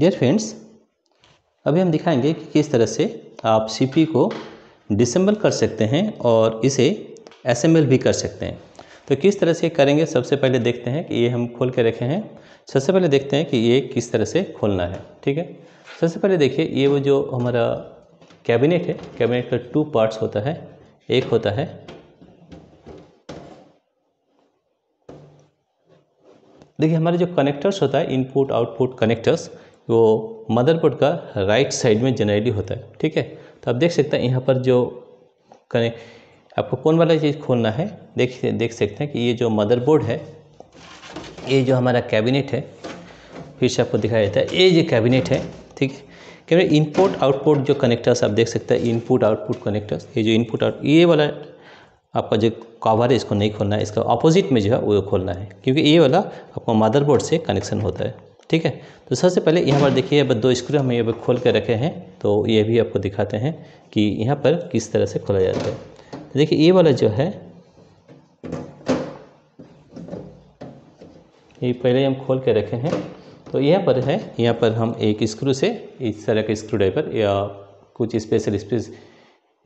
dear friends अभी हम दिखाएंगे कि किस तरह से आप सी को डिसम्बल कर सकते हैं और इसे एस भी कर सकते हैं तो किस तरह से करेंगे सबसे पहले देखते हैं कि ये हम खोल के रखे हैं सबसे पहले देखते हैं कि ये किस तरह से खोलना है ठीक है सबसे पहले देखिए ये वो जो हमारा कैबिनेट है कैबिनेट का टू पार्ट्स होता है एक होता है देखिए हमारे जो कनेक्टर्स होता है इनपुट आउटपुट कनेक्टर्स वो मदरबोर्ड का राइट साइड में जनरली होता है ठीक है तो आप देख सकते हैं यहाँ पर जो करें आपको कौन वाला चीज़ खोलना है देख देख सकते हैं कि ये जो मदरबोर्ड है ये जो हमारा कैबिनेट है फिर से आपको दिखाया जाता है ये जो कैबिनेट है ठीक है क्योंकि इनपुट आउटपुट जो कनेक्टर्स आप देख सकते हैं इनपुट आउटपुट कनेक्टर्स ये जो इनपुट आउट ये वाला आपका जो कवर है इसको नहीं खोलना है इसका ऑपोजिट में जो है वो खोलना है क्योंकि ये वाला आपका मदरबोर्ड से कनेक्शन होता है ठीक है तो सबसे पहले यहाँ पर देखिए अब दो स्क्रू हम यहाँ पर खोल कर रखे हैं तो ये भी आपको दिखाते हैं कि यहाँ पर किस तरह से खोला जाता है तो देखिए ये वाला जो है ये पहले हम खोल के रखे हैं तो यहाँ पर है यहाँ पर हम एक स्क्रू से इस तरह के स्क्रू ड्राइवर या कुछ स्पेशल स्पेस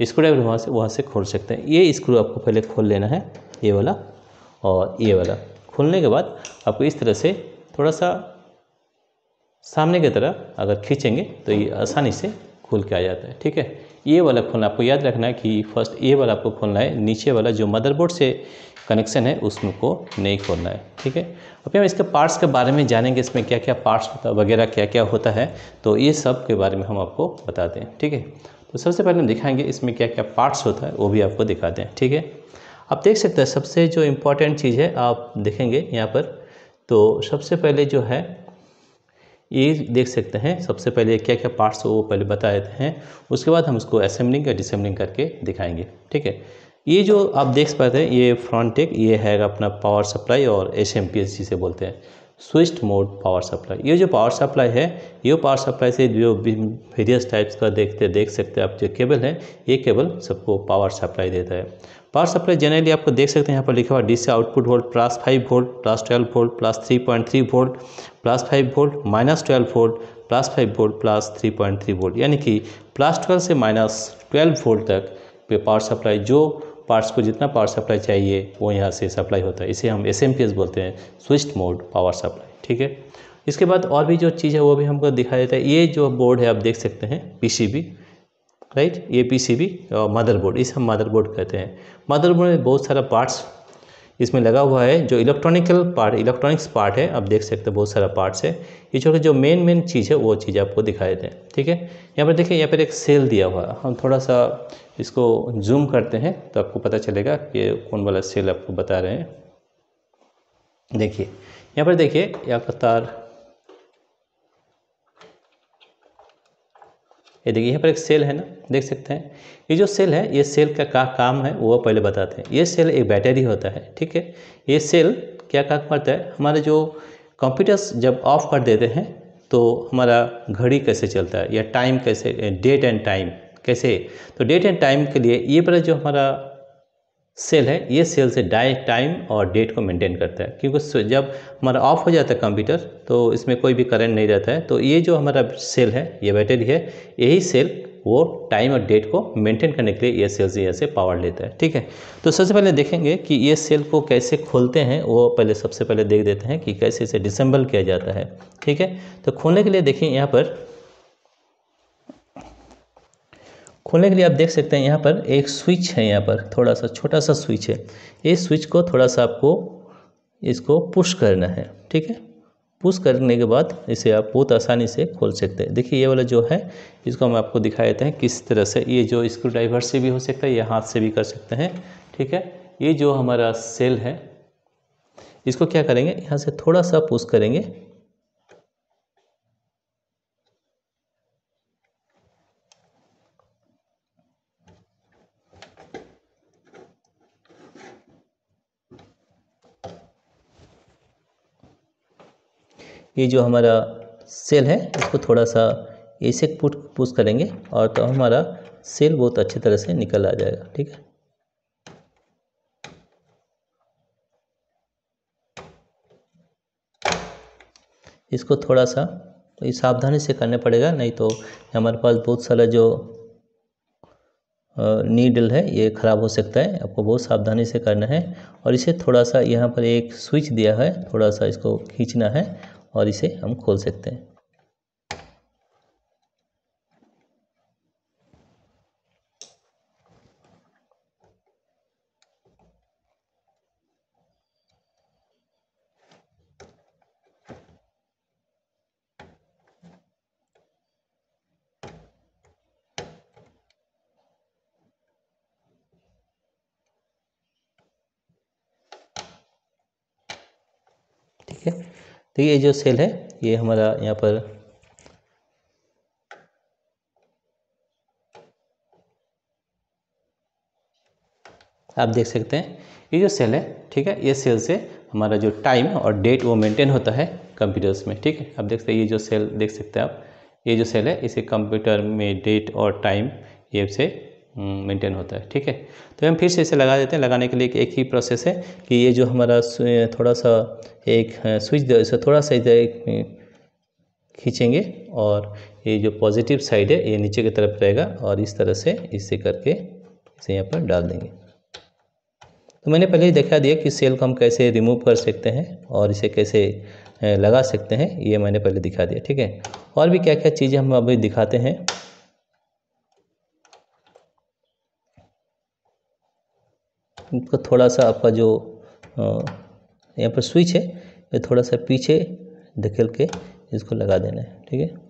स्क्रू ड्राइवर वहाँ से वहाँ से खोल सकते हैं ये स्क्रू आपको पहले खोल लेना है ये वाला और ये वाला खोलने के बाद आपको इस तरह से थोड़ा सा सामने की तरफ अगर खींचेंगे तो ये आसानी से खुल के आ जाता है ठीक है ये वाला खोलना आपको याद रखना है कि फर्स्ट ये वाला आपको खोलना है नीचे वाला जो मदरबोर्ड से कनेक्शन है उसमें को नहीं खोलना है ठीक है अभी हम इसके पार्ट्स के बारे में जानेंगे इसमें क्या क्या पार्ट्स होता वगैरह क्या क्या होता है तो ये सब के बारे में हम आपको बताते हैं ठीक है तो सबसे पहले हम दिखाएंगे इसमें क्या क्या पार्ट्स होता है वो भी आपको दिखाते हैं ठीक है आप देख सकते हैं सबसे जो इम्पोर्टेंट चीज़ है आप देखेंगे यहाँ पर तो सबसे पहले जो है ये देख सकते हैं सबसे पहले क्या क्या पार्ट्स वो पहले बताए हैं उसके बाद हम उसको असेंबलिंग या डिसेंबलिंग करके दिखाएंगे ठीक है ये जो आप देख पाते हैं ये फ्रंट एक ये है अपना पावर सप्लाई और एस एम से बोलते हैं स्विच मोड पावर सप्लाई ये जो पावर सप्लाई है ये पावर सप्लाई से जो वेरियस टाइप्स का देखते देख सकते हैं आप जो केबल है ये केबल सबको पावर सप्लाई देता है पावर सप्लाई जनरली आपको देख सकते हैं यहाँ पर लिखा हुआ D output volt plus five volt plus twelve volt plus three point three volt plus five volt minus twelve volt plus five volt plus three point three volt यानी कि प्लस ट्वेल्व से माइनस ट्वेल्व वोल्ट तक पे power supply जो parts को जितना power supply चाहिए वो यहाँ से सप्लाई होता है इसे हम एस बोलते हैं स्विच मोड पावर सप्लाई ठीक है इसके बाद और भी जो चीज़ है वो भी हमको दिखाया जाता है ये जो बोर्ड है आप देख सकते हैं PCB right A P C B motherboard इसे हम मदरबोर्ड कहते हैं मदरबोर्ड में बहुत सारा पार्ट्स इसमें लगा हुआ है जो इलेक्ट्रॉनिकल पार्ट इलेक्ट्रॉनिक्स पार्ट है आप देख सकते हैं बहुत सारा पार्ट्स है ये छोटे जो मेन मेन चीज़ है वो चीज़ आपको दिखाई देते हैं ठीक है यहाँ पर देखिए यहाँ पर एक सेल दिया हुआ है हम थोड़ा सा इसको जूम करते हैं तो आपको पता चलेगा कि कौन वाला सेल आपको बता रहे हैं देखिए यहाँ पर देखिए यहाँ पर तार ये देखिए यहाँ पर एक सेल है ना देख सकते हैं ये जो सेल है ये सेल का क्या काम है वो पहले बताते हैं ये सेल एक बैटरी होता है ठीक है ये सेल क्या काम करता है हमारे जो कंप्यूटर्स जब ऑफ कर देते हैं तो हमारा घड़ी कैसे चलता है या टाइम कैसे डेट एंड टाइम कैसे तो डेट एंड टाइम के लिए ये बड़ा जो हमारा सेल है ये सेल से डायरेक्ट टाइम और डेट को मेंटेन करता है क्योंकि जब हमारा ऑफ हो जाता है कंप्यूटर तो इसमें कोई भी करंट नहीं रहता है तो ये जो हमारा सेल है ये बैटरी है यही सेल वो टाइम और डेट को मेंटेन करने के लिए ये सेल्स यहाँ से पावर लेता है ठीक है तो सबसे पहले देखेंगे कि ये सेल को कैसे खोलते हैं वो पहले सबसे पहले देख देते हैं कि कैसे इसे डिसम्बल किया जाता है ठीक है तो खोलने के लिए देखिए यहाँ पर खोलने के लिए आप देख सकते हैं यहाँ पर एक स्विच है यहाँ पर थोड़ा सा छोटा सा स्विच है इस स्विच को थोड़ा सा आपको इसको पुश करना है ठीक है पुश करने के बाद इसे आप बहुत आसानी से खोल सकते हैं देखिए ये वाला जो है इसको हम आपको दिखा देते हैं किस तरह से ये जो स्क्रू ड्राइवर से भी हो सकता है या हाथ से भी कर सकते हैं ठीक है ये जो हमारा सेल है इसको क्या करेंगे यहाँ से थोड़ा सा पुश करेंगे ये जो हमारा सेल है इसको थोड़ा सा ऐसे पुट पुश करेंगे और तो हमारा सेल बहुत अच्छी तरह से निकल आ जाएगा ठीक है इसको थोड़ा सा सावधानी से करने पड़ेगा नहीं तो हमारे पास बहुत सारा जो नीडल है ये ख़राब हो सकता है आपको बहुत सावधानी से करना है और इसे थोड़ा सा यहाँ पर एक स्विच दिया है थोड़ा सा इसको खींचना है और इसे हम खोल सकते हैं ठीक है तो ये जो सेल है ये हमारा यहाँ पर आप देख सकते हैं ये जो सेल है ठीक है ये सेल से हमारा जो टाइम और डेट वो मेंटेन होता है कंप्यूटर्स में ठीक है आप देख सकते हैं ये जो सेल देख सकते हैं आप ये जो सेल है इसे कंप्यूटर में डेट और टाइम ये से मेंटेन हम्म, होता है ठीक है तो हम फिर से इसे लगा देते हैं लगाने के लिए एक ही प्रोसेस है कि ये जो हमारा थोड़ा सा एक स्विच इसे थोड़ा सा इधर खींचेंगे और ये जो पॉजिटिव साइड है ये नीचे की तरफ रहेगा और इस तरह से इसे करके इसे यहाँ पर डाल देंगे तो मैंने पहले ही दिखा दिया कि सेल को हम कैसे रिमूव कर सकते हैं और इसे कैसे लगा सकते हैं ये मैंने पहले दिखा दिया ठीक है और भी क्या क्या चीज़ें हम अभी दिखाते हैं को थोड़ा सा आपका जो यहाँ पर स्विच है ये थोड़ा सा पीछे धकेल के इसको लगा देना है ठीक है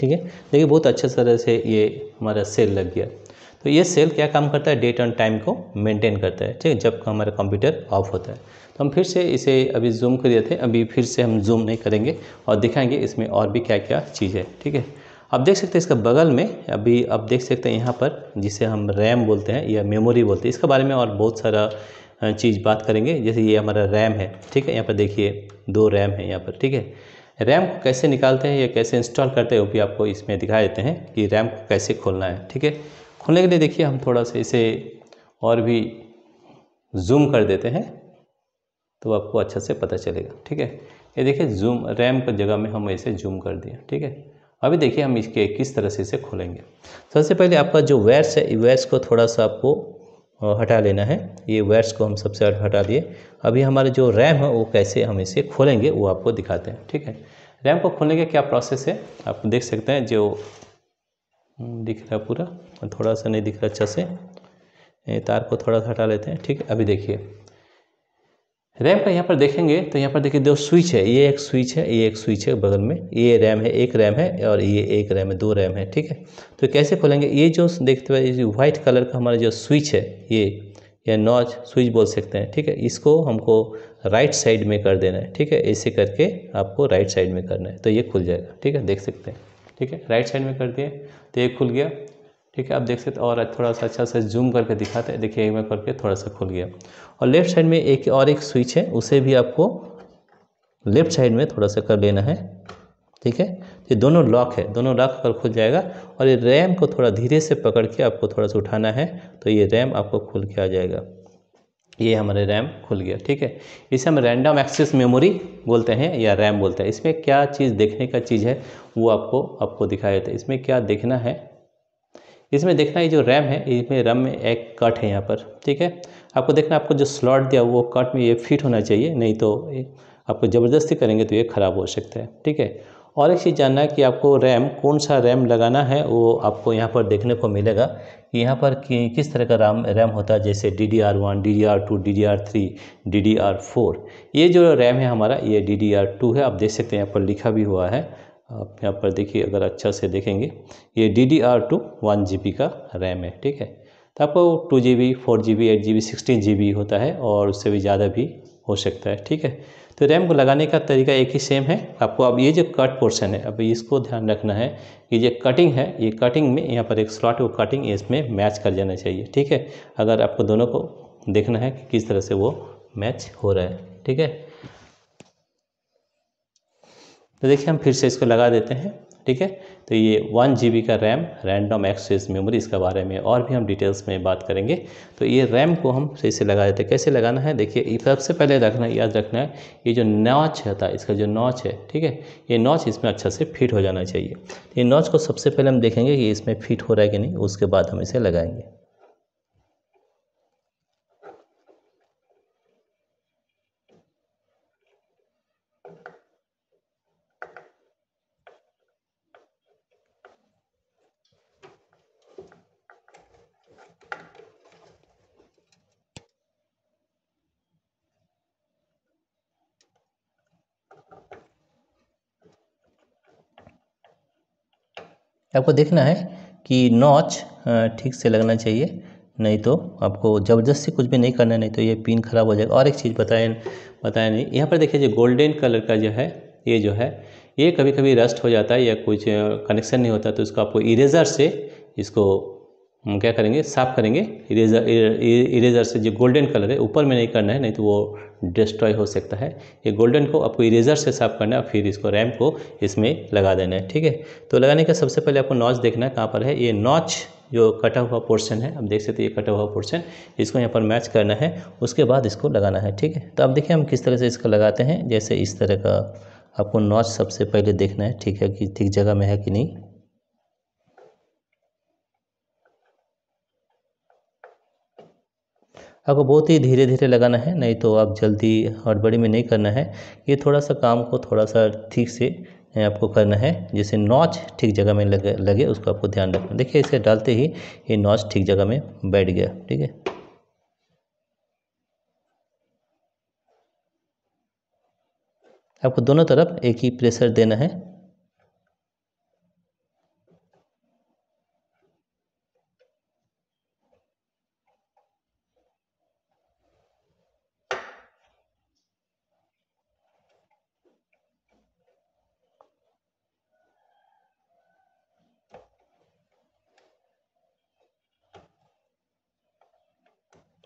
ठीक है देखिए बहुत अच्छे तरह से ये हमारा सेल लग गया तो ये सेल क्या काम करता है डेट एंड टाइम को मेंटेन करता है ठीक जब हमारा कंप्यूटर ऑफ होता है तो हम फिर से इसे अभी जूम कर दिए थे अभी फिर से हम जूम नहीं करेंगे और दिखाएंगे इसमें और भी क्या क्या चीज़ है ठीक है आप देख सकते हैं इसका बगल में अभी आप देख सकते हैं यहाँ पर जिसे हम रैम बोलते हैं या मेमोरी बोलते हैं इसके बारे में और बहुत सारा चीज़ बात करेंगे जैसे ये हमारा रैम है ठीक है यहाँ पर देखिए दो रैम है यहाँ पर ठीक है रैम को कैसे निकालते हैं या कैसे इंस्टॉल करते हैं वो भी आपको इसमें दिखा देते हैं कि रैम को कैसे खोलना है ठीक है खोलने के लिए देखिए हम थोड़ा सा इसे और भी जूम कर देते हैं तो आपको अच्छा से पता चलेगा ठीक है ये देखिए जूम रैम की जगह में हम इसे जूम कर दिया ठीक है अभी देखिए हम इसके किस तरह से इसे खोलेंगे सबसे पहले आपका जो वेयर्स है वेयर्स को थोड़ा सा आपको हटा लेना है ये वेयर्स को हम सबसे हटा दिए अभी हमारे जो रैम है वो कैसे हम इसे खोलेंगे वो आपको दिखाते हैं ठीक है रैम को खोलने का क्या प्रोसेस है आप देख सकते हैं जो हम्म, दिख रहा है पूरा थोड़ा सा नहीं दिख रहा अच्छा से तार को थोड़ा सा हटा लेते हैं ठीक अभी देखिए रैम का यहाँ पर देखेंगे तो यहाँ पर देखिए दो स्विच है ये एक स्विच है ये एक स्विच है बगल में ये रैम है एक रैम है और ये एक रैम है दो रैम है ठीक है तो कैसे खोलेंगे ये जो देखते हुए ये व्हाइट कलर का हमारा जो स्विच है ये या नॉच स्विच बोल सकते हैं ठीक है इसको हमको राइट साइड में कर देना है ठीक है ऐसे करके आपको राइट साइड में करना है तो ये खुल जाएगा ठीक है देख सकते हैं ठीक है राइट साइड में कर दिए तो ये खुल गया ठीक है आप देख सकते और थोड़ा सा अच्छा से जूम करके दिखाते हैं देखिए एक बार करके थोड़ा सा खुल गया और लेफ्ट साइड में एक और एक स्विच है उसे भी आपको लेफ्ट साइड में थोड़ा सा कर लेना है ठीक है ये दोनों लॉक है दोनों लॉक कर खुल जाएगा और ये रैम को थोड़ा धीरे से पकड़ के आपको थोड़ा सा उठाना है तो ये रैम आपको खुल के आ जाएगा ये हमारे रैम खुल गया ठीक है इसे हम रैंडम एक्सेस मेमोरी बोलते हैं या रैम बोलते हैं इसमें क्या चीज़ देखने का चीज़ है वो आपको आपको दिखाया जाता है इसमें क्या देखना है इसमें देखना ये जो रैम है इसमें रैम में एक कट है यहाँ पर ठीक है आपको देखना आपको जो स्लॉट दिया वो कट में ये फिट होना चाहिए नहीं तो आपको ज़बरदस्ती करेंगे तो ये ख़राब हो सकता है ठीक है और एक चीज़ जानना है कि आपको रैम कौन सा रैम लगाना है वो आपको यहाँ पर देखने को मिलेगा कि यहाँ पर कि, किस तरह का राम रैम होता है जैसे D D R one D D R two D D R three D D R four ये जो रैम है हमारा ये डी डी आर टू है आप देख सकते हैं यहाँ पर लिखा भी हुआ है आप यहाँ पर देखिए अगर अच्छा से देखेंगे ये D D R two one G B का रैम है ठीक है तो आपको two G B four G B eight G B sixteen G B होता है और उससे भी ज़्यादा भी हो सकता है ठीक है तो रैम को लगाने का तरीका एक ही सेम है आपको अब ये जो कट पोर्शन है अब इसको ध्यान रखना है कि ये कटिंग है ये कटिंग में यहाँ पर एक स्लॉट वो कटिंग इसमें मैच कर जाना चाहिए ठीक है अगर आपको दोनों को देखना है कि किस तरह से वो मैच हो रहा है ठीक है तो देखिए हम फिर से इसको लगा देते हैं ठीक है तो ये वन जी का रैम रैंडम एक्सेस मेमोरी इसके बारे में और भी हम डिटेल्स में बात करेंगे तो ये रैम को हम सही से लगा देते हैं कैसे लगाना है देखिए सबसे पहले रखना याद रखना है ये जो नॉच था इसका जो नॉच है ठीक है ये नॉच इसमें अच्छा से फिट हो जाना चाहिए तो ये नॉच को सबसे पहले हम देखेंगे कि इसमें फिट हो रहा है कि नहीं उसके बाद हम इसे लगाएंगे आपको देखना है कि नॉच ठीक से लगना चाहिए नहीं तो आपको ज़बरदस्ती कुछ भी नहीं करना नहीं तो ये पिन ख़राब हो जाएगा और एक चीज़ बताएं बताया नहीं यहाँ पर देखिए जो गोल्डन कलर का जो है ये जो है ये कभी कभी रस्ट हो जाता है या कुछ कनेक्शन नहीं होता तो इसको आपको इरेजर से इसको हम क्या करेंगे साफ करेंगे इरेजर इरेजर से जो गोल्डन कलर है ऊपर में नहीं करना है नहीं तो वो डिस्ट्रॉय हो सकता है ये गोल्डन को आपको इरेजर से साफ करना है फिर इसको रैम को इसमें लगा देना है ठीक है तो लगाने का सबसे पहले आपको नॉच देखना है कहाँ पर है ये नॉच जो कटा हुआ पोर्शन है आप देख सकते हैं ये कटा हुआ पोर्शन इसको यहाँ पर मैच करना है उसके बाद इसको लगाना है ठीक है तो आप देखिए हम किस तरह से इसको लगाते हैं जैसे इस तरह का आपको नॉच सबसे पहले देखना है ठीक है कि ठीक जगह में है कि नहीं आपको बहुत ही धीरे धीरे लगाना है नहीं तो आप जल्दी हड़बड़ी में नहीं करना है ये थोड़ा सा काम को थोड़ा सा ठीक से आपको करना है जैसे नॉच ठीक जगह में लगे लगे उसको आपको ध्यान रखना देखिए इसे डालते ही ये नॉच ठीक जगह में बैठ गया ठीक है आपको दोनों तरफ एक ही प्रेशर देना है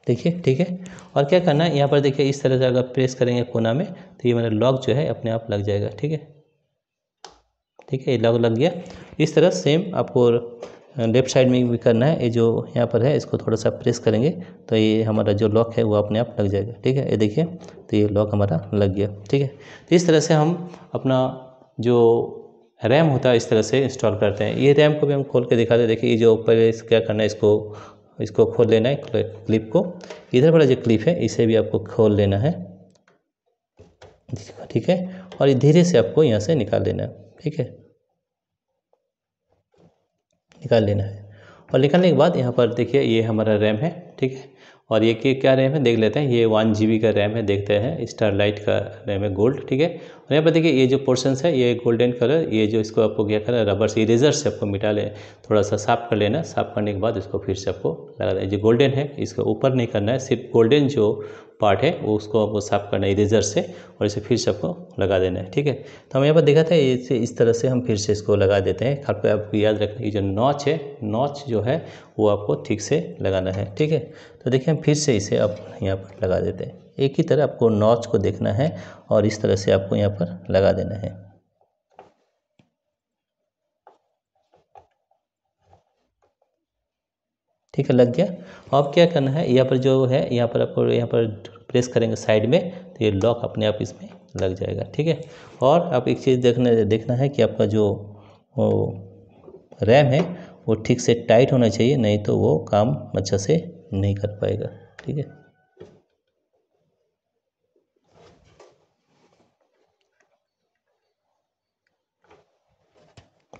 देखिए ठीक है और क्या करना है यहाँ पर देखिए इस तरह से अगर प्रेस करेंगे कोना में तो ये मेरा लॉक जो है अपने आप लग जाएगा ठीक है ठीक है ये लॉक लग गया इस तरह सेम आपको लेफ्ट साइड में भी करना है ये जो यहाँ पर है इसको थोड़ा सा प्रेस करेंगे तो ये हमारा जो लॉक है वो अपने आप लग जाएगा ठीक है ये देखिए तो ये लॉक हमारा लग गया ठीक है तो इस तरह से हम अपना जो रैम होता है इस तरह से इंस्टॉल करते हैं ये रैम को भी हम खोल के दिखाते हैं देखिए ये जो ऊपर क्या करना है इसको इसको खोल लेना है क्लिप को इधर वाला जो क्लिप है इसे भी आपको खोल लेना है ठीक है और धीरे से आपको यहाँ से निकाल लेना है ठीक है निकाल लेना है और निकालने के बाद यहाँ पर देखिए ये हमारा रैम है ठीक है और ये के क्या रैम है देख लेते हैं ये वन जी का रैम है देखते हैं स्टारलाइट का रैम है गोल्ड ठीक है और यहाँ पर देखिए ये जो पोर्शंस है ये गोल्डन कलर ये जो इसको आपको क्या करना है रबर से इरेजर से आपको मिटा ले थोड़ा सा साफ कर लेना साफ करने के बाद इसको फिर से आपको लगा देना जो गोल्डन है इसको ऊपर नहीं करना है सिर्फ गोल्डन जो पार्ट है वो उसको आपको साफ करना है इरेजर से और इसे फिर से आपको लगा देना है ठीक है तो हम यहाँ पर देखा था इसे इस तरह से हम फिर से इसको लगा देते हैं पर आपको याद रखना ये जो नॉच है नॉच जो है वो आपको ठीक से लगाना है ठीक है तो देखिए हम फिर से इसे आप यहाँ पर लगा देते हैं एक ही तरह आपको नॉच को देखना है और इस तरह से आपको यहाँ पर लगा देना है ठीक है लग गया अब क्या करना है यहाँ पर जो है यहाँ पर आपको यहाँ पर प्रेस करेंगे साइड में तो ये लॉक अपने आप इसमें लग जाएगा ठीक है और आप एक चीज़ देखने देखना है कि आपका जो रैम है वो ठीक से टाइट होना चाहिए नहीं तो वो काम अच्छा से नहीं कर पाएगा ठीक है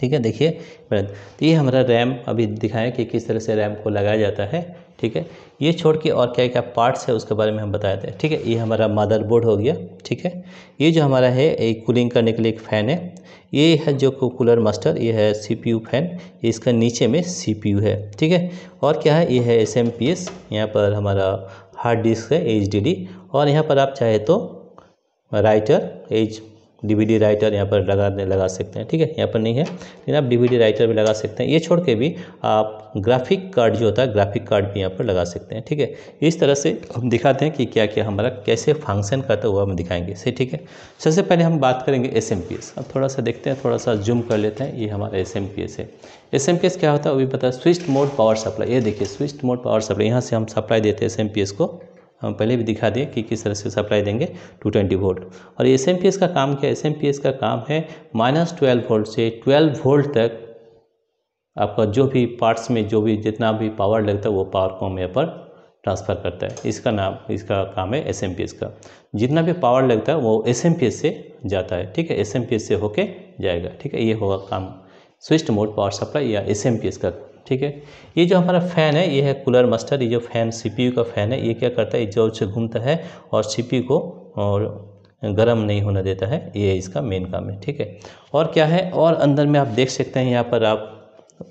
ठीक है देखिए तो ये हमारा रैम अभी दिखाएं कि किस तरह से रैम को लगाया जाता है ठीक है ये छोड़ के और क्या क्या पार्ट्स है उसके बारे में हम बताए थे ठीक है ये हमारा मदरबोर्ड हो गया ठीक है ये जो हमारा है एक कूलिंग करने के लिए एक फ़ैन है ये है जो कूलर मास्टर ये है सीपीयू फैन ये इसका नीचे में सीपीयू है ठीक है और क्या है ये है एस एम पी एस यहाँ पर हमारा हार्ड डिस्क है एच डी डी और यहाँ पर आप चाहे तो राइटर एच डीवीडी राइटर यहाँ पर लगा लगा सकते हैं ठीक है यहाँ पर नहीं है लेकिन आप डीवीडी राइटर भी लगा सकते हैं ये छोड़ के भी आप ग्राफिक कार्ड जो होता है ग्राफिक कार्ड भी यहाँ पर लगा सकते हैं ठीक है इस तरह से हम दिखाते हैं कि क्या क्या हमारा कैसे फंक्शन करता हुआ हम दिखाएंगे सही ठीक है सबसे पहले हम बात करेंगे एस अब थोड़ा सा देखते हैं थोड़ा सा जूम कर लेते हैं ये हमारा एस है एस क्या होता है वो भी पता है स्विच मोड पावर सप्लाई ये देखिए स्विच मोड पावर सप्लाई यहाँ से हम सप्लाई देते हैं एस को हम पहले भी दिखा दिए कि किस तरह से सप्लाई देंगे 220 वोल्ट और एस एम पी एस का काम क्या एस एम पी एस का काम है माइनस ट्वेल्व वोल्ट से ट्वेल्व वोल्ट तक आपका जो भी पार्ट्स में जो भी जितना भी पावर लगता है वो पावर को हम यहाँ पर ट्रांसफ़र करता है इसका नाम इसका काम है एस एम पी एस का जितना भी पावर लगता है वो एस एम पी एस से जाता है ठीक है एस एम पी एस से होके जाएगा ठीक है ये होगा काम स्विस्ट मोड पावर सप्लाई या एस एम पी एस का ठीक है ये जो हमारा फ़ैन है ये है कूलर मस्टर ये जो फ़ैन सीपीयू का फ़ैन है ये क्या करता है जोर से घूमता है और सीपीयू को और गर्म नहीं होना देता है ये इसका मेन काम है ठीक है और क्या है और अंदर में आप देख सकते हैं यहाँ पर आप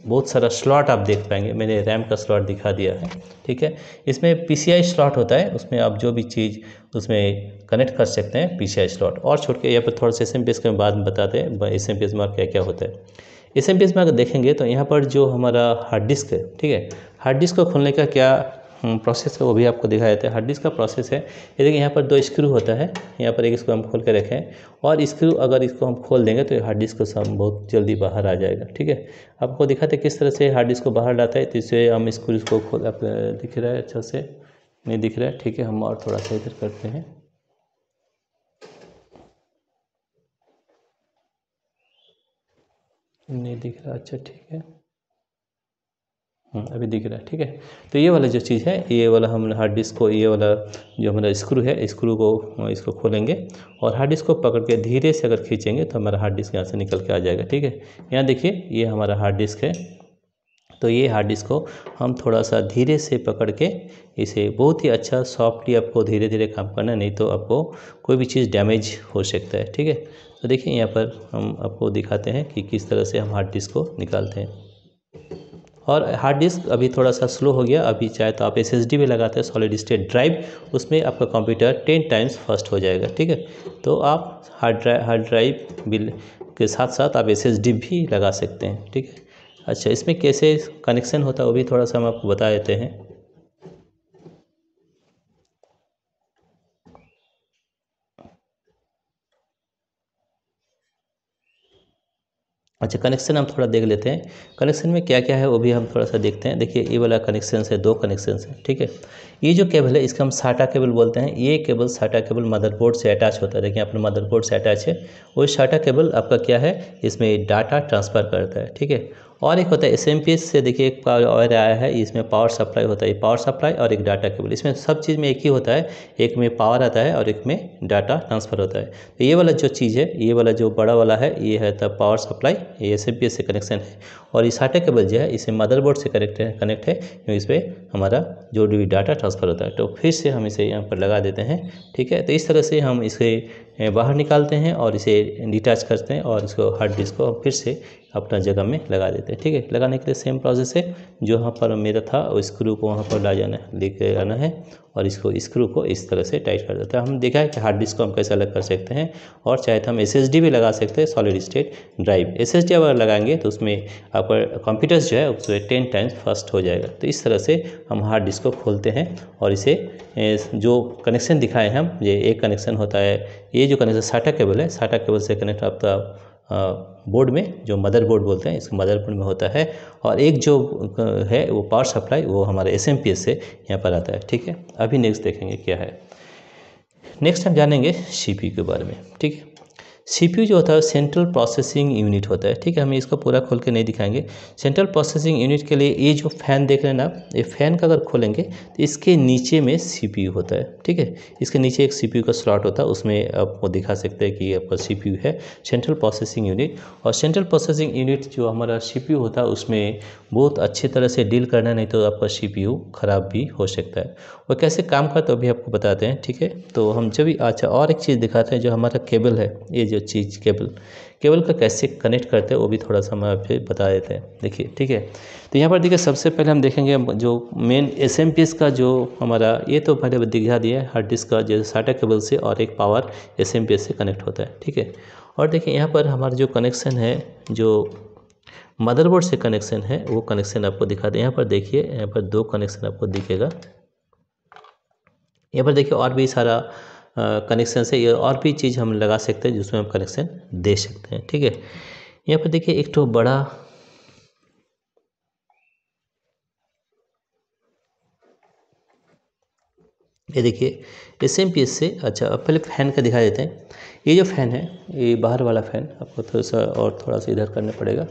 बहुत सारा स्लॉट आप देख पाएंगे मैंने रैम का स्लॉट दिखा दिया है ठीक है इसमें पी स्लॉट होता है उसमें आप जो भी चीज़ उसमें कनेक्ट कर सकते हैं पी स्लॉट और छोड़ के यहाँ पर थोड़ा सा एस एम पी एस के बाद में बताते हैं एस एम पी एस क्या क्या होता है एस एम में अगर देखेंगे तो यहाँ पर जो हमारा हार्ड डिस्क है ठीक है हार्ड डिस्क को खोलने का क्या प्रोसेस हम्म, है वो भी आपको दिखाया जाता है हार्ड डिस्क का प्रोसेस है ये देखिए यहाँ पर दो स्क्रू होता है यहाँ पर एक स्क्रू हम खोल के रखें और स्क्रू अगर इसको हम खोल देंगे तो हार्ड डिस्क को बहुत जल्दी बाहर आ जाएगा ठीक है आपको दिखाते किस तरह से हार्ड डिस्क को बाहर लाता है तो इससे हम स्क्रू को खोल दिख रहा है अच्छा से नहीं दिख रहा है ठीक है हम और थोड़ा सा इधर करते हैं नहीं दिख रहा अच्छा ठीक है हम्म, अभी दिख रहा है ठीक है तो ये वाला जो चीज़ है ये वाला हम हार्ड डिस्क को ये वाला जो हमारा स्क्रू है स्क्रू को इसको खोलेंगे और हार्ड डिस्क को पकड़ के धीरे से अगर खींचेंगे तो हमारा हार्ड डिस्क यहाँ से निकल के आ जाएगा ठीक है यहाँ देखिए ये हमारा हार्ड डिस्क है तो ये हार्ड डिस्क को हम थोड़ा सा धीरे से पकड़ के इसे बहुत ही अच्छा सॉफ्टली आपको धीरे धीरे काम करना है नहीं तो आपको कोई भी चीज़ डैमेज हो सकता है ठीक है तो देखिए यहाँ पर हम आपको दिखाते हैं कि किस तरह से हम हार्ड डिस्क को निकालते हैं और हार्ड डिस्क अभी थोड़ा सा स्लो हो गया अभी चाहे तो आप एस में लगाते हैं सॉलिड स्टेट ड्राइव उसमें आपका कंप्यूटर टेन टाइम्स फास्ट हो जाएगा ठीक है तो आप हार्ड ड्राइव हार्ड ड्राइव बिल के साथ साथ आप एस भी लगा सकते हैं ठीक है अच्छा इसमें कैसे कनेक्शन होता है वो भी थोड़ा सा हम आपको बता देते हैं अच्छा कनेक्शन हम थोड़ा देख लेते हैं कनेक्शन में क्या क्या है वो भी हम थोड़ा सा देखते हैं देखिए ये वाला कनेक्शन है दो कनेक्शन है ठीक है ये जो केबल है इसका हम साटा केबल बोलते हैं ये केबल साटा केबल मदरबोर्ड से अटैच होता है देखिए अपने मदरबोर्ड से अटैच है वो साटा केबल आपका क्या है इसमें डाटा ट्रांसफ़र करता है ठीक है और एक होता है एस से देखिए एक और आया है इसमें पावर सप्लाई होता है पावर सप्लाई और एक डाटा केबल इसमें सब चीज़ में एक ही होता है एक में पावर आता है और एक में डाटा ट्रांसफ़र होता है तो ये वाला जो चीज़ है ये वाला जो बड़ा वाला है ये है तो पावर सप्लाई ये एस से कनेक्शन है और ये साटा केबल जो है इसे मदरबोर्ड से कनेक्ट है कनेक्ट है क्योंकि इस पर हमारा जो भी डाटा ट्रांसफर ट्रांसफ़र होता है तो फिर से हम इसे यहाँ पर लगा देते हैं ठीक है तो इस तरह से हम इसे बाहर निकालते हैं और इसे डिटैच करते हैं और इसको हार्ड डिस्क को फिर से अपना जगह में लगा देते हैं ठीक है लगाने के लिए सेम प्रोसेस है जो वहाँ पर मेरा था वो स्क्रू को वहाँ पर ला जाना लेके आना है और इसको स्क्रू को इस तरह से टाइट कर देता है हम देखा है कि हार्ड डिस्क को हम कैसे अलग कर सकते हैं और चाहे तो हम एस भी लगा सकते हैं सॉलिड स्टेट ड्राइव एस अगर लगाएंगे तो उसमें आपका कंप्यूटर्स जो है उसमें टेन टाइम्स फास्ट हो जाएगा तो इस तरह से हम हार्ड डिस्क को खोलते हैं और इसे जो कनेक्शन दिखाए हम ये एक कनेक्शन होता है ये जो कनेक्शन साटा केबल है साटा केबल से कनेक्ट आपका बोर्ड में जो मदर बोर्ड बोलते हैं इसके मदर बोर्ड में होता है और एक जो है वो पावर सप्लाई वो हमारे एस एम पी एस से यहाँ पर आता है ठीक है अभी नेक्स्ट देखेंगे क्या है नेक्स्ट हम जानेंगे सी पी के बारे में ठीक है सी जो होता है सेंट्रल प्रोसेसिंग यूनिट होता है ठीक है हम इसको पूरा खोल के नहीं दिखाएंगे सेंट्रल प्रोसेसिंग यूनिट के लिए ये जो फैन देख रहे हैं आप ये फैन का अगर खोलेंगे तो इसके नीचे में सी होता है ठीक है इसके नीचे एक सी का स्लॉट होता है उसमें आपको दिखा सकते हैं कि आपका सी है सेंट्रल प्रोसेसिंग यूनिट और सेंट्रल प्रोसेसिंग यूनिट जो हमारा सी होता है उसमें बहुत अच्छी तरह से डील करना नहीं तो आपका सी ख़राब भी हो सकता है और कैसे काम करता है तो अभी आपको बताते हैं ठीक है तो हम जब भी अच्छा और एक चीज़ दिखाते हैं जो हमारा केबल है ये जो चीज़ केबल केबल का कैसे कनेक्ट करते हैं वो भी थोड़ा सा हम आप बता देते हैं देखिए ठीक है तो यहाँ पर देखिए सबसे पहले हम देखेंगे जो main S M P S का जो हमारा ये तो पहले दिखा दिया है हार्ड डिस्क का जो साटा केबल से और एक power S M P S से कनेक्ट होता है ठीक है और देखिए यहाँ पर हमारा जो कनेक्शन है जो मदरबोर्ड से कनेक्शन है वो कनेक्शन आपको दिखा दें यहाँ पर देखिए यहाँ पर दो कनेक्शन आपको दिखेगा यहाँ पर देखिए और भी सारा कनेक्शन से ये और भी चीज़ हम लगा सकते हैं जिसमें हम कनेक्शन दे सकते हैं ठीक है यहाँ पर देखिए एक तो बड़ा ये देखिए सेम पीस से अच्छा अब पहले फ़ैन का दिखा देते हैं ये जो फ़ैन है ये बाहर वाला फ़ैन आपको थोड़ा सा और थोड़ा सा इधर करना पड़ेगा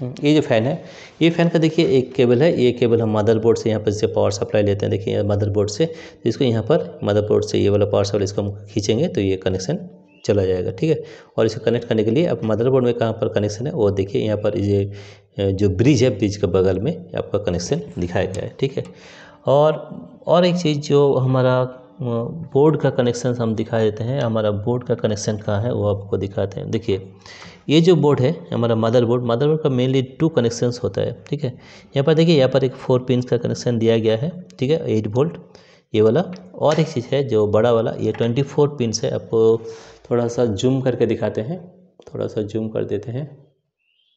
हम्म, ये जो फ़ैन है ये फ़ैन का देखिए एक केबल है ये केबल हम मदरबोर्ड से यहाँ पर जैसे पावर सप्लाई लेते हैं देखिए मदरबोर्ड से तो इसको यहाँ पर मदरबोर्ड से ये वाला पावर सप्लाई इसको हम खींचेंगे तो ये कनेक्शन चला जाएगा ठीक है और इसको कनेक्ट करने के लिए अब मदरबोर्ड में कहाँ पर कनेक्शन है वो देखिए यहाँ पर ये जो ब्रिज है ब्रिज के बगल में आपका कनेक्शन दिखाया गया है ठीक है और और एक चीज़ जो हमारा बोर्ड का कनेक्शन हम दिखा देते हैं हमारा बोर्ड का कनेक्शन कहाँ है वो आपको दिखाते हैं देखिए ये जो बोर्ड है हमारा मदर बोर्ड मदर बोर्ड का मेनली टू कनेक्शंस होता है ठीक है यहाँ पर देखिए यहाँ पर एक फोर पिन का कनेक्शन दिया गया है ठीक है एट वोल्ट ये वाला और एक चीज़ है जो बड़ा वाला ये ट्वेंटी फोर पिन है आपको थोड़ा सा जूम करके दिखाते हैं थोड़ा सा जूम कर देते हैं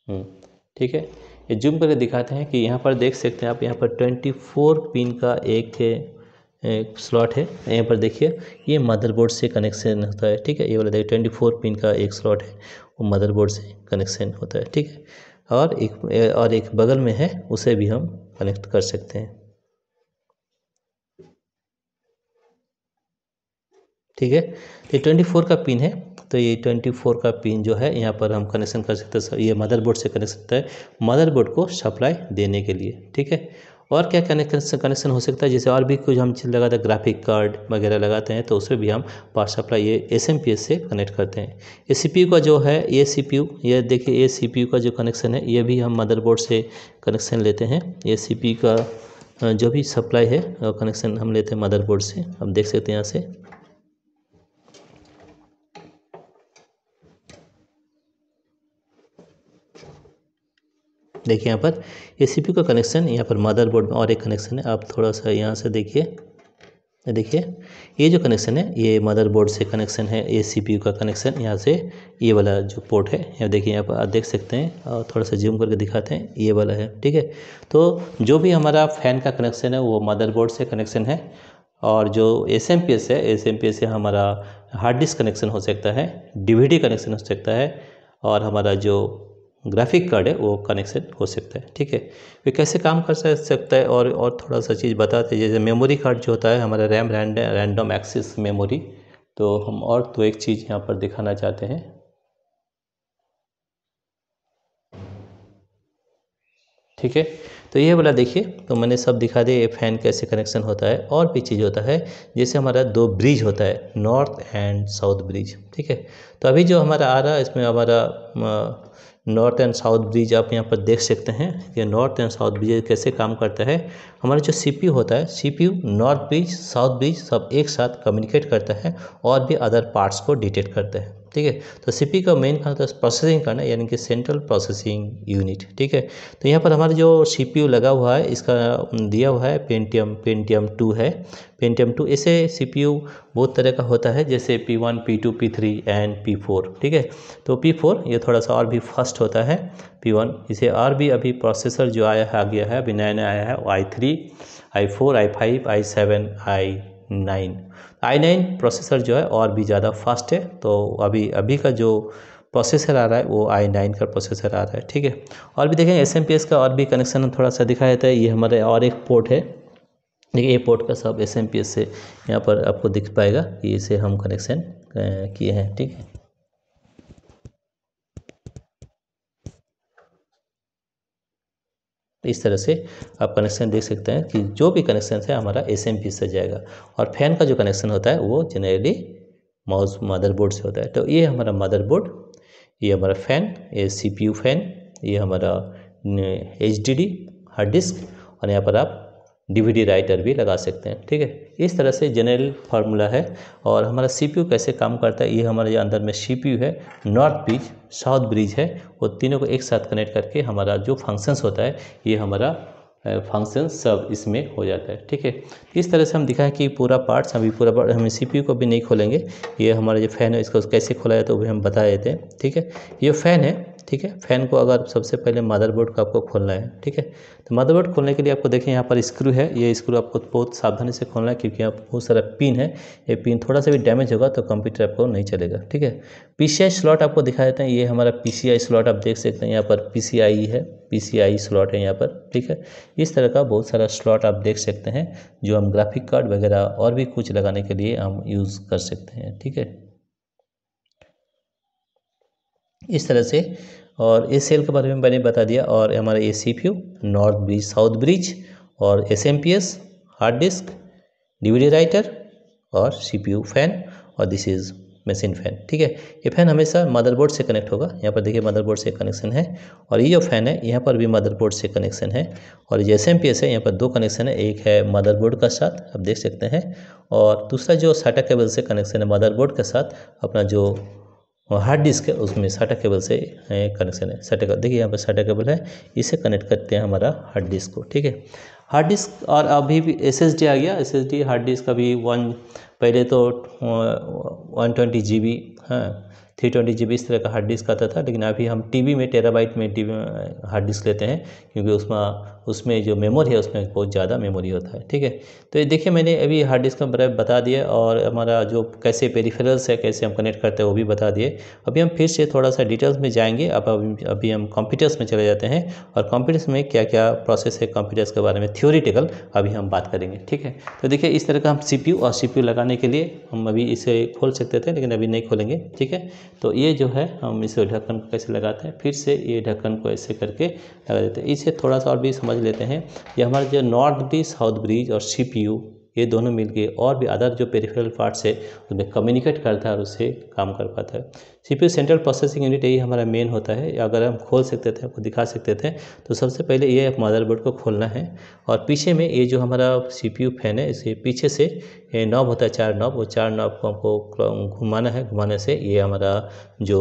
हम्म, ठीक है ये जूम करके दिखाते हैं कि यहाँ पर देख सकते हैं आप यहाँ पर ट्वेंटी फोर पिन का एक एक स्लॉट है यहाँ पर देखिए ये मदरबोर्ड से कनेक्शन होता है ठीक है ये वाला देखिए ट्वेंटी फोर पिन का एक स्लॉट है वो मदरबोर्ड से कनेक्शन होता है ठीक है और एक और एक बगल में है उसे भी हम कनेक्ट कर सकते हैं ठीक है ये ट्वेंटी फोर का पिन है तो ये ट्वेंटी फोर का पिन जो है यहाँ पर हम कनेक्शन कर सकते हैं ये मदरबोर्ड से कनेक्ट सकता है मदरबोर्ड को सप्लाई देने के लिए ठीक है और क्या कनेक्शन कनेक्शन हो सकता है जैसे और भी कुछ हम चीज़ लगाते हैं ग्राफिक कार्ड वगैरह लगाते हैं तो उसमें भी हम पावर सप्लाई ये एस एम पी एस से कनेक्ट करते हैं ए सी पी यू का जो है ये सी पी यू ये देखिए ए सी पी यू का जो कनेक्शन है ये भी हम मदरबोर्ड से कनेक्शन लेते हैं ए सी पी यू का जो भी सप्लाई है कनेक्शन हम लेते हैं मदरबोर्ड से हम देख सकते हैं यहाँ से देखिए यहाँ पर पीसीबी का कनेक्शन यहाँ पर मदरबोर्ड में और एक कनेक्शन है आप थोड़ा सा यहाँ से देखिए देखिए ये जो कनेक्शन है ये मदरबोर्ड से कनेक्शन है ए का कनेक्शन यहाँ से ये वाला जो पोर्ट है यहाँ देखिए यहाँ पर आप देख सकते हैं और थोड़ा सा जूम करके दिखाते हैं ये वाला है ठीक है तो जो भी हमारा फ़ैन का कनेक्शन है वो मदरबोर्ड से कनेक्शन है और जो एस एम पी एस है एस एम पी एस से हमारा हार्ड डिस्क कनेक्शन हो सकता है डी वी डी कनेक्शन हो सकता है और हमारा जो ग्राफिक कार्ड है वो कनेक्शन हो सकता है ठीक है वे कैसे काम कर सकता है और और थोड़ा सा चीज़ बताते हैं जैसे मेमोरी कार्ड जो होता है हमारा RAM rand random access memory तो हम और तो एक चीज़ यहाँ पर दिखाना चाहते हैं ठीक है तो ये वाला देखिए तो मैंने सब दिखा दिया ये फ़ैन कैसे कनेक्शन होता है और भी चीज़ होता है जैसे हमारा दो ब्रिज होता है नॉर्थ एंड साउथ ब्रिज ठीक है तो अभी जो हमारा आ रहा है इसमें हमारा नॉर्थ एंड साउथ ब्रिज आप यहाँ पर देख सकते हैं कि नॉर्थ एंड साउथ ब्रिज कैसे काम करता है हमारा जो सी होता है C north bridge south bridge सब एक साथ कम्युनिकेट करता है और भी अदर पार्ट्स को डिटेक्ट करता है ठीक है तो सी का मेन काम था प्रोसेसिंग करना यानी कि सेंट्रल प्रोसेसिंग यूनिट ठीक है तो यहाँ पर हमारा जो सी लगा हुआ है इसका दिया हुआ है पेंटियम पेंटियम टू है पेंटियम टू ऐसे सी बहुत तरह का होता है जैसे P one P two P three and P four ठीक है तो पी फोर ये थोड़ा सा और भी फास्ट होता है पी वन इसे और भी अभी प्रोसेसर जो आया है आ गया है अभी नया नया आया है I three I four I five I seven I nine I nine processor जो है और भी ज़्यादा फास्ट है तो अभी अभी का जो प्रोसेसर आ रहा है वो आई नाइन का प्रोसेसर आ रहा है ठीक है और भी देखें एस एम पी एस का और भी कनेक्शन थोड़ा सा दिखाया जाता है ये हमारे और एक पोर्ट है देखिए ये पोर्ट का सब एस एम पी एस से यहाँ पर आपको दिख पाएगा कि इसे हम कनेक्शन किए हैं ठीक है तो इस तरह से आप कनेक्शन देख सकते हैं कि जो भी कनेक्शन है हमारा एस एम से जाएगा और फैन का जो कनेक्शन होता है वो जनरली माउस मदरबोर्ड से होता है तो ये हमारा मदरबोर्ड ये हमारा फ़ैन ये सी फैन ये हमारा एच हार्ड डिस्क और यहाँ पर आप डीवीडी राइटर भी लगा सकते हैं ठीक है इस तरह से जनरल फार्मूला है और हमारा सीपीयू कैसे काम करता है ये हमारे अंदर में सीपीयू है नॉर्थ ब्रिज साउथ ब्रिज है वो तीनों को एक साथ कनेक्ट करके हमारा जो फंक्शंस होता है ये हमारा फंक्शन सब इसमें हो जाता है ठीक है इस तरह से हम दिखाएं कि पूरा पार्ट्स अभी पूरा पार्ट हम सी को भी नहीं खोलेंगे ये हमारा जो फैन है इसको कैसे खोला जाता है वो भी हम बता देते हैं ठीक है ये फैन है ठीक है फैन को अगर सबसे पहले मदरबोर्ड को आपको खोलना है ठीक है तो मदरबोर्ड खोलने के लिए आपको देखें यहाँ पर स्क्रू है ये स्क्रू आपको बहुत सावधानी से खोलना है क्योंकि आप बहुत सारा पिन है ये पिन थोड़ा सा भी डैमेज होगा तो कंप्यूटर आपको नहीं चलेगा ठीक है पी स्लॉट आपको दिखा देते हैं ये हमारा पी स्लॉट आप देख सकते हैं यहाँ पर पी है पी स्लॉट है यहाँ पर ठीक है इस तरह का बहुत सारा स्लॉट आप देख सकते हैं जो हम ग्राफिक कार्ड वगैरह और भी कुछ लगाने के लिए हम यूज़ कर सकते हैं ठीक है इस तरह से और इस सेल के बारे में मैंने बता दिया और हमारा ये C P U north bridge south bridge और S M P S hard disk D writer और सी पी यू फैन और दिस इज़ मशीन फैन ठीक है ये फैन हमेशा मदरबोर्ड से कनेक्ट होगा यहाँ पर देखिए मदरबोर्ड से कनेक्शन है और ये जो फैन है यहाँ पर भी मदरबोर्ड से कनेक्शन है और ये एस एम पी एस है यहाँ पर दो कनेक्शन है एक है मदरबोर्ड का साथ आप देख सकते हैं और दूसरा जो साटा केबल से कनेक्शन है मदरबोर्ड के साथ अपना जो और हार्ड डिस्क है उसमें साटा केबल से कनेक्शन है साटा केबल देखिए यहाँ पर साटा केबल है इसे कनेक्ट करते हैं हमारा हार्ड डिस्क को ठीक है हार्ड डिस्क और अभी भी एस एस डी आ गया S S D hard disk अभी वन पहले तो वन ट्वेंटी जी बी हाँ थ्री ट्वेंटी जी बी इस तरह का हार्ड डिस्क आता था लेकिन अभी हम टी वी में टेराबाइट में टी में हार्ड डिस्क लेते हैं क्योंकि उसमें उसमें जो मेमोरी है उसमें बहुत ज़्यादा मेमोरी होता है ठीक है तो ये देखिए मैंने अभी हार्ड डिस्क का बारे बता दिया और हमारा जो कैसे पेरीफेरल्स है कैसे हम कनेक्ट करते हैं वो भी बता दिए अभी हम फिर से थोड़ा सा डिटेल्स में जाएंगे अब अभी हम कंप्यूटर्स में चले जाते हैं और कंप्यूटर्स में क्या क्या प्रोसेस है कंप्यूटर्स के बारे में थियोरिटिकल अभी हम बात करेंगे ठीक है तो देखिए इस तरह का हम सी और सी लगाने के लिए हम अभी इसे खोल सकते थे लेकिन अभी नहीं खोलेंगे ठीक है तो ये जो है हम इसे ढक्कन को कैसे लगाते हैं फिर से ये ढक्कन को ऐसे करके लगा देते हैं इसे थोड़ा सा और भी समझ समझ लेते हैं ये हमारे जो नॉर्थ ब्रिज साउथ ब्रिज और सी ये दोनों मिल के और भी अदर जो पेरिफेरल पार्ट्स है उसमें कम्युनिकेट करता है और उससे काम कर पाता है सी सेंट्रल प्रोसेसिंग यूनिट यही हमारा मेन होता है अगर हम खोल सकते थे आपको दिखा सकते थे तो सबसे पहले ये मदरबोर्ड को खोलना है और पीछे में ये जो हमारा सी फैन है इसके पीछे से ये नॉब होता है चार नॉब वो चार नॉब को हमको घुमाना है घुमाने से ये हमारा जो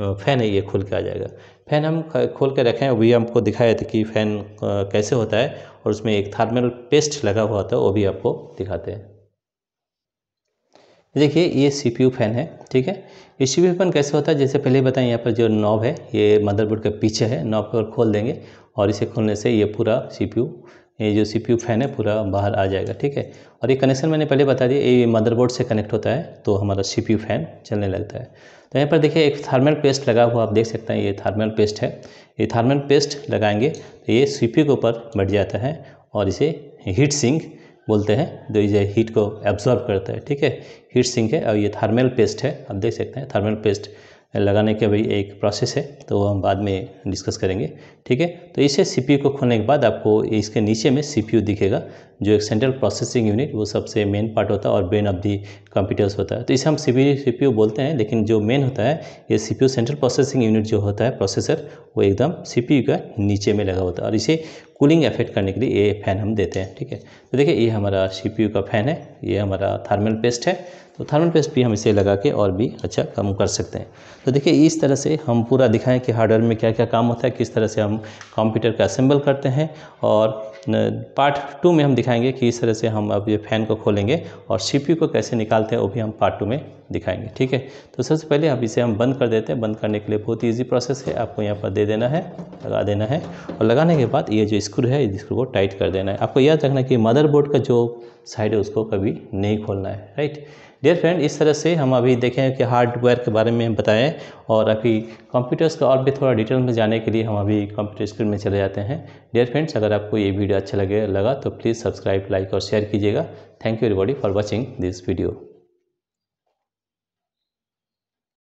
फैन है ये खुल के आ जाएगा फ़ैन हम खोल के रखें अभी आपको हमको दिखाया था कि फ़ैन कैसे होता है और उसमें एक थर्मल पेस्ट लगा हुआ था वो भी आपको दिखाते हैं देखिए ये सी पी यू फैन है ठीक है ये सी पी फैन कैसे होता है जैसे पहले बताएं यहाँ पर जो नॉब है ये मदरबोर्ड के पीछे है नॉब को खोल देंगे और इसे खोलने से ये पूरा सी पी यू ये जो सी पी यू फैन है पूरा बाहर आ जाएगा ठीक है और ये कनेक्शन मैंने पहले बता दिया ये मदरबोर्ड से कनेक्ट होता है तो हमारा सी पी यू फैन चलने लगता है तो यहाँ पर देखिए एक थर्मल पेस्ट लगा हुआ आप देख सकते हैं ये थर्मल पेस्ट है ये थर्मल पेस्ट लगाएंगे तो ये सीपी के ऊपर बैठ जाता है और इसे हीट सिंक बोलते हैं जो इसे हीट को एब्जॉर्ब करता है ठीक है हीट सिंक है और ये थर्मल पेस्ट है आप देख सकते हैं थर्मल पेस्ट लगाने का भी एक प्रोसेस है तो हम बाद में डिस्कस करेंगे ठीक है तो इसे सी को खोलने के बाद आपको इसके नीचे में सी दिखेगा जो एक सेंट्रल प्रोसेसिंग यूनिट वो सबसे मेन पार्ट होता है और ब्रेन ऑफ दी कंप्यूटर्स होता है तो इसे हम सी सीपीयू बोलते हैं लेकिन जो मेन होता है ये सीपीयू सेंट्रल प्रोसेसिंग यूनिट जो होता है प्रोसेसर वो एकदम सीपीयू का नीचे में लगा होता है और इसे कूलिंग इफेक्ट करने के लिए ये फैन हम देते हैं ठीक है तो देखिए ये हमारा सीपीयू का फैन है ये हमारा थर्मल पेस्ट है तो थर्मल पेस्ट भी हम इसे लगा के और भी अच्छा कम कर सकते हैं तो देखिए इस तरह से हम पूरा दिखाएं कि हार्डवेयर में क्या क्या काम होता है किस तरह से हम कंप्यूटर का असेंबल करते हैं और पार्ट टू में हम दिखाएंगे कि इस तरह से हम अब ये फ़ैन को खोलेंगे और सी को कैसे निकालते हैं वो भी हम पार्ट टू में दिखाएंगे ठीक है तो सबसे पहले अब इसे हम बंद कर देते हैं बंद करने के लिए बहुत ईजी प्रोसेस है आपको यहाँ पर दे देना है लगा देना है और लगाने के बाद ये जो स्क्रू है इस स्क्रू को टाइट कर देना है आपको याद रखना कि मदरबोर्ड का जो साइड है उसको कभी नहीं खोलना है राइट डियर फ्रेंड इस तरह से हम अभी देखें कि हार्डवेयर के बारे में बताएं और अभी कंप्यूटर्स का और भी थोड़ा डिटेल में जाने के लिए हम अभी कंप्यूटर स्क्रीन में चले जाते हैं डियर फ्रेंड्स अगर आपको ये वीडियो अच्छा लगे लगा तो प्लीज़ सब्सक्राइब लाइक और शेयर कीजिएगा thank you everybody for watching this video